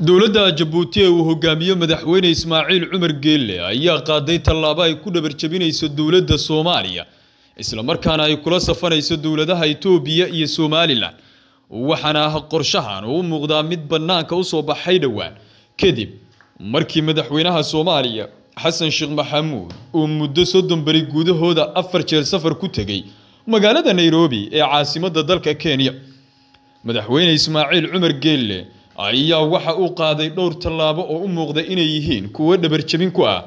dowladda jabuuti ee uu hogaamiyo madaxweyne ismaaciil cumar geelle ayaa qaaday tallaabo ay ku dhabar jabinayso dowladda soomaaliya isla markaana ay kula safanayso dowladaha etoobiya iyo somalilan waxaana ah qorshahan uu u muuqdaa mid bannaanka usoo baxay dhowaan kadib markii madaxweynaha soomaaliya xasan sheekh maxamuud uu muddo soddon beri gudahooda afar jeer safar ku tegey magaalada nairobi ee caasimadda dalka kenya madaxweyne ismaaciil cumar geelle ayaa waxa uu qaaday dhowr tallaabo oo u muuqda inay yihiin kuwo dhabarjabin ku ah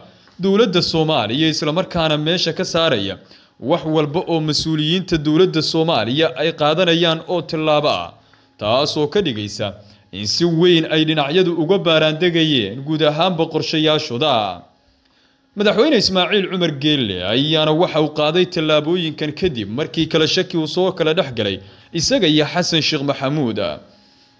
dowladda soomaaliya islamarkaana meesha ka saaraya wax walba oo mas-uuliyiinta dowladda soomaaliya ay qaadanayaan oo tallaabo ah taasoo ka dhigaysa in si weyn ay dhinacyadu uga baaraandegayeen guud ahaanba qorshayaashooda madaxweyne ismaaciil cumar geelle ayaana waxa uu qaaday tallaabooyinkan kadib markii kale shaki uu soo kala dhex galay isaga iyo xasan sheekh maxamuud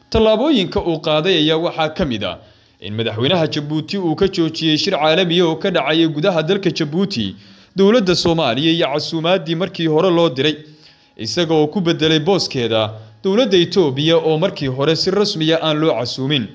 tallaabooyinka uu qaaday ayaa waxaa ka mid ah in madaxweynaha jabuuti uu ka joojiyey shir caalamiya oo ka dhacaya gudaha dalka jabuuti dowladda soomaaliya iyo casuumaadii markii hore loo diray isaga oo ku bedelay booskeeda dowladda etoobiya oo markii hore si rasmiya ah aan loo casuumin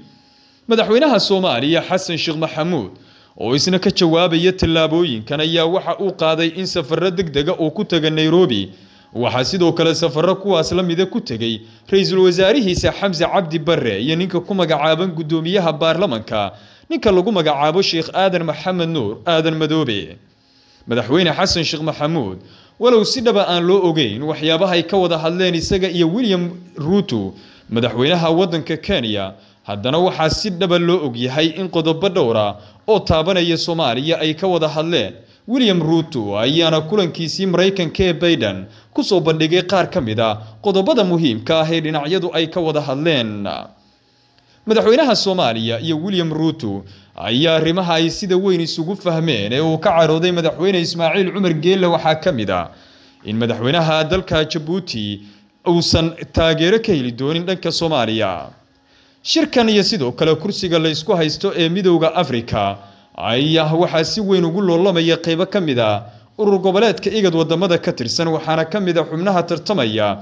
madaxweynaha soomaaliya xasan sheekh maxamuud oo isna ka jawaabaya tallaabooyinkan ayaa waxa uu qaaday in safarro deg dega ah uu ku taga nairobi waxaa sidoo kale safaro kuwaas la mida ku tegey ra-iisul wasaarihiisa xamse cabdi barre iyo ninka ku magacaaban guddoomiyaha baarlamanka ninka lagu magacaabo sheekh aadan maxamed nuur aadan madoobe madaxweyne xasan sheekh maxamuud walow si dhaba aan loo ogeyn waxyaabahay ka wada hadleen isaga iyo william ruuto madaxweynaha waddanka kenya haddana waxaa si dhaba loo ogyahay in qodobo dhowra oo taabanaya soomaaliya ay ka wada hadleen william ruuto ayaana kulankiisii maraykanka ee bayden kusoo bandhigay qaar ka mid a ah qodobada muhiimka ah ee dhinacyadu ay ka wada hadleen madaxweynaha soomaaliya iyo william ruuto ayaa arrimaha ay sida weyn isugu fahmeen ee uu ka carooday madaxweyne ismaaciil cumar geelle waxaa ka mid a ah in madaxweynaha dalka jabuuti uusan taageero ka heli doonin dhanka soomaaliya shirkan iyo sidoo kale kursiga la isku haysto ee midooda afrika ayaa ah, waxaa si weyn ugu loolamaya qeybo ka mid a ah urur goboleedka igad wadamada ka tirsan waxaana ka mid a ah xubnaha tartamaya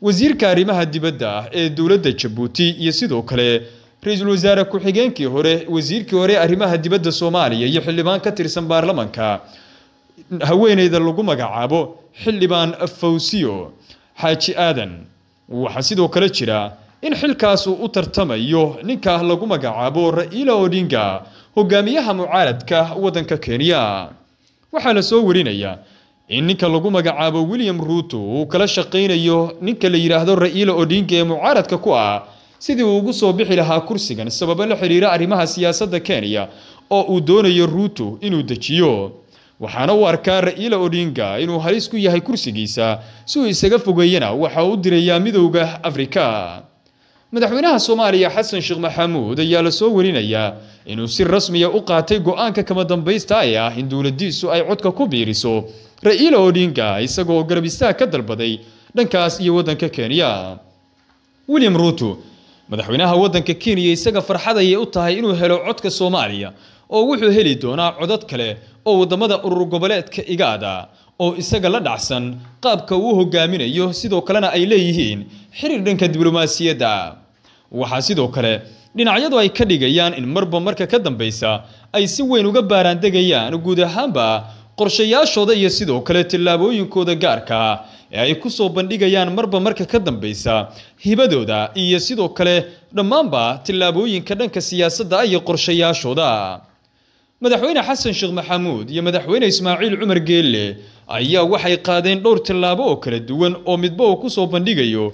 wasiirka arrimaha dibadda ah ee dowladda jabuuti iyo sidoo kale ra-iisul wasaare ku-xigeenkii hore wasiirkii hore arrimaha dibadda soomaaliya iyo xildhibaan ka tirsan baarlamanka haweeneyda lagu magacaabo xildhibaan fawsiyo xaaji aadan waxaa sidoo kale jira in xilkaas uu u tartamayo ninkaa lagu magacaabo ra-iila odinga hogaamiyaha mucaaradka wadanka kenya waxaa la soo warinayaa in ninka lagu magacaabo william ruuto uu kala shaqaynayo ninka la yidhaahdo ra'iila odinga ee mucaaradka ku ah sidii uu ugu soo bixi lahaa kursigan sababo la xidhiira arrimaha siyaasadda kenya oo uu doonayo ruuto inuu dejiyo waxaana u arkaa ra'iila odhinga inuu halis ku yahay kursigiisa si uu isaga fogeeyana waxa uu dirayaa midowda afrika madaxweynaha soomaaliya xasan sheekh maxamuud ayaa lasoo warinayaa inuu si rasmiya ah u qaatay go-aanka kama dambaysta ee ah in dowladiisu ay codka ku biiriso ra-iila odhinga isagoo garab istaag ka dalbaday dhankaas iyo wadanka kenya william ruuto madaxweynaha waddanka kenya isaga farxad ayay u tahay inuu helo codka soomaaliya oo wuxuu heli doonaa codad kale oo wadamada urur goboleedka igaada oo isaga la dhacsan qaabka uu hogaaminayo sidoo kalena ay leeyihiin xiriir dhanka diblomaasiyadda waxaa sidoo kale dhinacyadu ay ka dhigayaan in marba marka ka dambaysa ay si weyn uga baaraandegayaan guud ahaanba qorshayaashooda iyo sidoo kale tallaabooyinkooda gaarka ah ee ay ku soo bandhigayaan marba marka ka dambaysa hibadooda iyo sidoo kale dhammaanba tillaabooyinka dhanka siyaasadda ah iyo qorshayaashooda madaxweyne xasan sheekh maxamuud iyo madaxweyne ismaaciil cumar geelle ayaa waxay qaadeen dhowr tallaabo oo kala duwan oo midba uu ku soo bandhigayo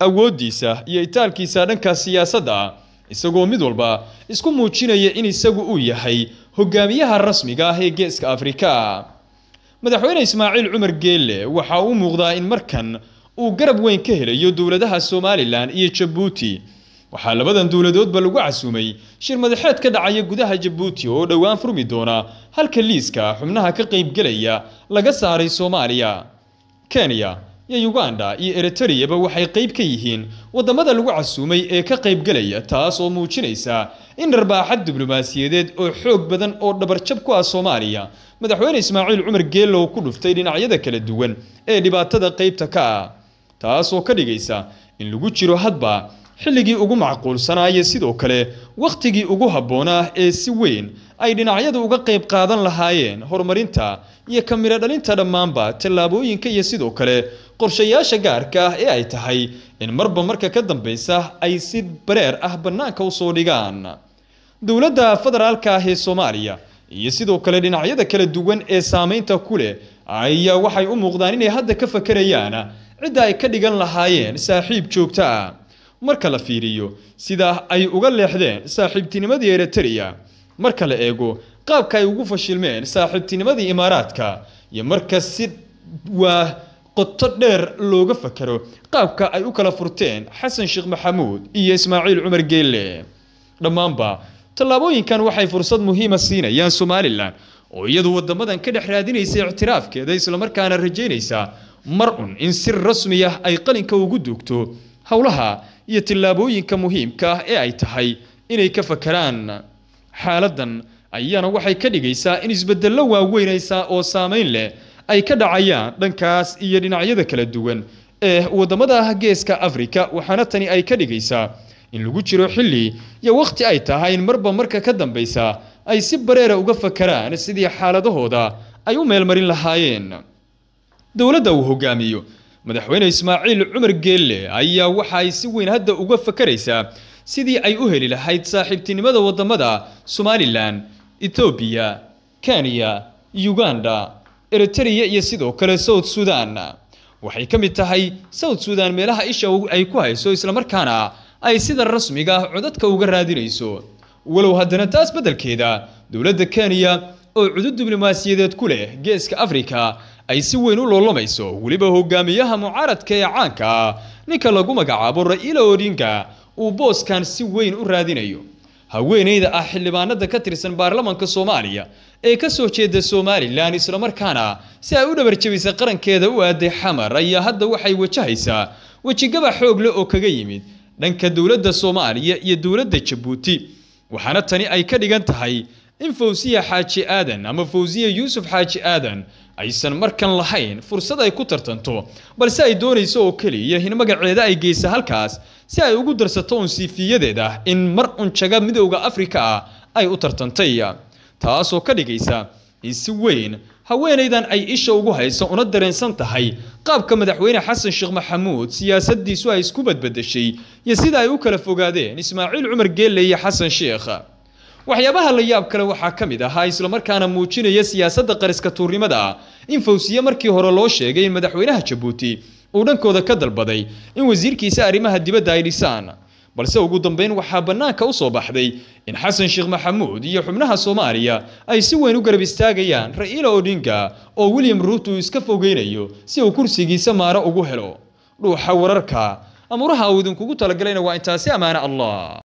awooddiisa iyo itaalkiisa dhanka siyaasadda isagoo mid walba isku muujinaya in isagu uu yahay hogaamiyaha rasmiga ah ee geeska afrika madaxweyne ismaaciil cumar geelle waxa uu muuqdaa in markan uu garab weyn ka helayo dowladaha somalilan iyo jabuuti waxaa labadan dowladoodba lagu casuumay shir madaxeed ka dhacaya gudaha jabuuti oo dhowaan furmi doona halka liiska xubnaha ka qaybgelaya laga saaray soomaaliya kenya iyo uganda iyo eritariyaba waxay qayb ka yihiin waddamada lagu casuumay ee ka qayb gelaya taas oo muujinaysa in dharbaaxad diblomaasiyadeed oo xoog badan oo dhabarjab ku ah soomaaliya madaxweyne ismaaciil cumar geelow ku dhuftay dhinacyada kala duwan ee dhibaatada qaybta ka ah taas oo ka dhigaysa in lagu jiro hadba xilligii ugu macquulsanaaye sidoo kale wakhtigii ugu habboonaa ee si weyn ay dhinacyadu uga qayb qaadan lahaayeen horumarinta iyo kamiro dhalinta dhammaanba tallaabooyinka iyo sidoo kale qorshayaasha gaarka ah ee ay tahay in marba marka ka dambaysa ay si bareer ah bannaanka usoo dhigaan dowladda federaalka ah ee soomaaliya iyo sidoo kale dhinacyada kala duwan ee saameynta ku leh ayaa waxay u muuqdaan inay hadda ka fakarayaan cidda ay ka dhigan lahaayeen saaxiib joogta ah marka la fiiriyo sidaa ay uga leexdeen saaxiibtinimadii eritrea marka la eego qaabka ay ugu fashilmeen saaxiibtinimadii imaaraadka iyo marka si waa qoto dheer looga fakaro qaabka ay u kala furteen xasan sheekh maxamuud iyo ismaaciil cumar geelle dhammaanba tallaabooyinkan waxay fursad muhiima siinayaan somalilan oo iyadu waddamadan ka dhex raadinaysa ictiraafkeeda islamarkaana rajaynaysa mar un in si rasmi ah ay qalinka ugu duugto howlaha iyo tallaabooyinka muhiimka ah ee ay tahay inay ka fakaraan xaaladan ayaana waxay ka dhigaysaa in isbeddello waaweynaysa oo saamayn leh ay ka dhacayaan dhankaas iyo dhinacyada kala duwan ee waddamada geeska afrika waxaana tani ay ka dhigaysaa in lagu jiro xilli iyo wakhti ay tahay in marba marka ka dambaysa ay si bareera uga fakaraan sidii xaaladahooda ay u meelmarin lahaayeen dowladda uu hogaamiyo madaxweyne ismaaciil cumar geelle ayaa waxa ay si weyn hadda uga fakaraysaa sidii ay u heli lahayd saaxiibtinimada waddamada somalilan etoobiya kenya uganda eritrea iyo sidoo kale south sudan waxay ka mid tahay south sudan meelaha isha ay ku hayso islamarkaana ay sida rasmiga ah codadka uga raadinayso walow haddana taas beddelkeeda dowladda kenya oo cudud diblomaasiyadeed ku leh geeska afrika ay si weyn u loolamayso weliba hogaamiyaha mucaaradka ee caanka ah ninka lagu magacaabo ra'iila odinga uu booskan si weyn u raadinayo haweenayda ah xildhibaanada ka tirsan baarlamanka soomaaliya ee ka soo jeeda somalilan islamarkaana si ay u dhabar dhabarjabisa qarankeeda u aaday xamar ayaa hadda waxay wajahaysaa wejigaba xoog oo kaga yimid dhanka dowladda soomaaliya iyo dowladda jabuuti waxaana tani ay ka dhigan tahay in fawsiya xaaji aadan ama fawsiya yuusuf xaaji aadan aysan markan lahayn fursad ay ku tartanto balse ay doonayso oo keliya in magaceeda ay geysa halkaas si ay ugu darsato uun siifiyadeed ah in mar unjaga midowda afrika ah ay u tartantay taasoo ka dhigaysa in si weyn haweenaydan ay isha ugu hayso una dareensan tahay qaabka madaxweyne xasan sheekh maxamuud siyaasadiisu ay isku badbadeshay iyo sida ay u kala fogaadeen ismaaciil cumar geelle iyo xasan sheekh waxyaabaha la yaab kale waxaa ka mid ahaa islamarkaana muujinaya siyaasadda qariska tuurnimada in fawsiye markii hore loo sheegay in madaxweynaha jabuuti uu dhankooda ka dalbaday in wasiirkiisa arrimaha dibadda ay dhisaan balse ugu dambayn waxaa bannaanka u soo baxday in xasan sheekh maxamuud iyo xubnaha soomaaliya ay si weyn u garab istaagayaan ra'iila odinga oo william ruut uu iska fogeynayo si uu kursigiisa maaro ugu helo dhuuxa wararka amuraha uu idinkugu talagalayna waa intaasi ammaane allah